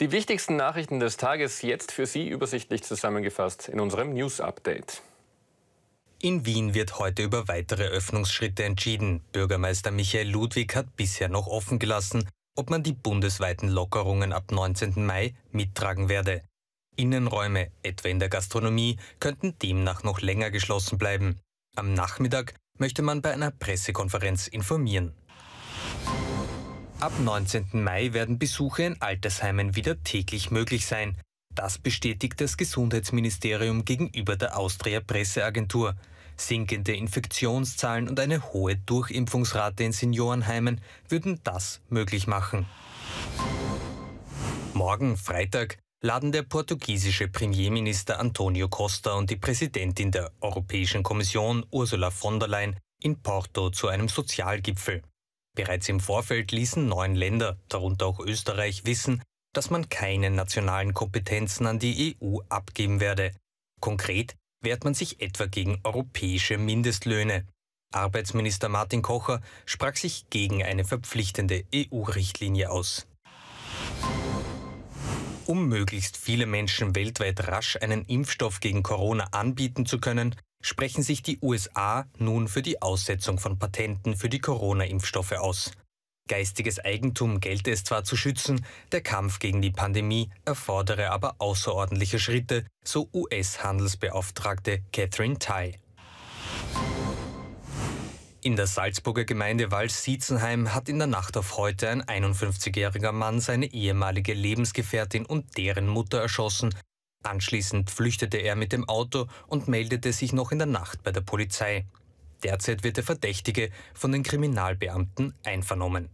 Die wichtigsten Nachrichten des Tages jetzt für Sie übersichtlich zusammengefasst in unserem News Update. In Wien wird heute über weitere Öffnungsschritte entschieden. Bürgermeister Michael Ludwig hat bisher noch offen gelassen, ob man die bundesweiten Lockerungen ab 19. Mai mittragen werde. Innenräume, etwa in der Gastronomie, könnten demnach noch länger geschlossen bleiben. Am Nachmittag möchte man bei einer Pressekonferenz informieren. Ab 19. Mai werden Besuche in Altersheimen wieder täglich möglich sein. Das bestätigt das Gesundheitsministerium gegenüber der Austria Presseagentur. Sinkende Infektionszahlen und eine hohe Durchimpfungsrate in Seniorenheimen würden das möglich machen. Morgen, Freitag, laden der portugiesische Premierminister Antonio Costa und die Präsidentin der Europäischen Kommission Ursula von der Leyen in Porto zu einem Sozialgipfel. Bereits im Vorfeld ließen neun Länder, darunter auch Österreich, wissen, dass man keine nationalen Kompetenzen an die EU abgeben werde. Konkret wehrt man sich etwa gegen europäische Mindestlöhne. Arbeitsminister Martin Kocher sprach sich gegen eine verpflichtende EU-Richtlinie aus. Um möglichst viele Menschen weltweit rasch einen Impfstoff gegen Corona anbieten zu können, sprechen sich die USA nun für die Aussetzung von Patenten für die Corona-Impfstoffe aus. Geistiges Eigentum gelte es zwar zu schützen, der Kampf gegen die Pandemie erfordere aber außerordentliche Schritte, so US-Handelsbeauftragte Catherine Tai. In der Salzburger Gemeinde Wals-Siezenheim hat in der Nacht auf heute ein 51-jähriger Mann seine ehemalige Lebensgefährtin und deren Mutter erschossen Anschließend flüchtete er mit dem Auto und meldete sich noch in der Nacht bei der Polizei. Derzeit wird der Verdächtige von den Kriminalbeamten einvernommen.